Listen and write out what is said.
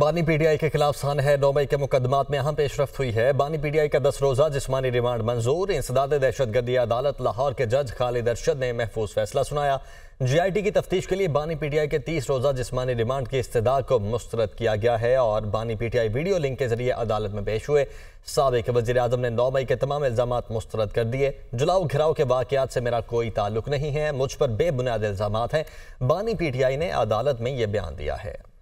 बानी पीटीआई के खिलाफ सान है नौ मई के मुकदमात में अहम पेशरफ हुई है बानी पीटीआई का दस रोज़ा जिसमानी रिमांड मंजूर इंसदाद दहशत गर्दी अदालत लाहौर के जज खालिद अरशद ने महफूज फैसला सुनाया जीआईटी की तफ्तीश के लिए बानी पीटीआई के तीस रोज़ा जिसमानी रिमांड की इस्तः को मुस्तरद किया गया है और बानी पीटीआई वीडियो लिंक के जरिए अदालत में पेश हुए सबक वजी अजम ने नौ मई के तमाम इल्जाम मुस्तरद कर दिए जुलाओ घिराव के वाकत से मेरा कोई ताल्लुक नहीं है मुझ पर बेबुनियाद इल्जाम हैं बानी आई ने अदालत में ये बयान दिया है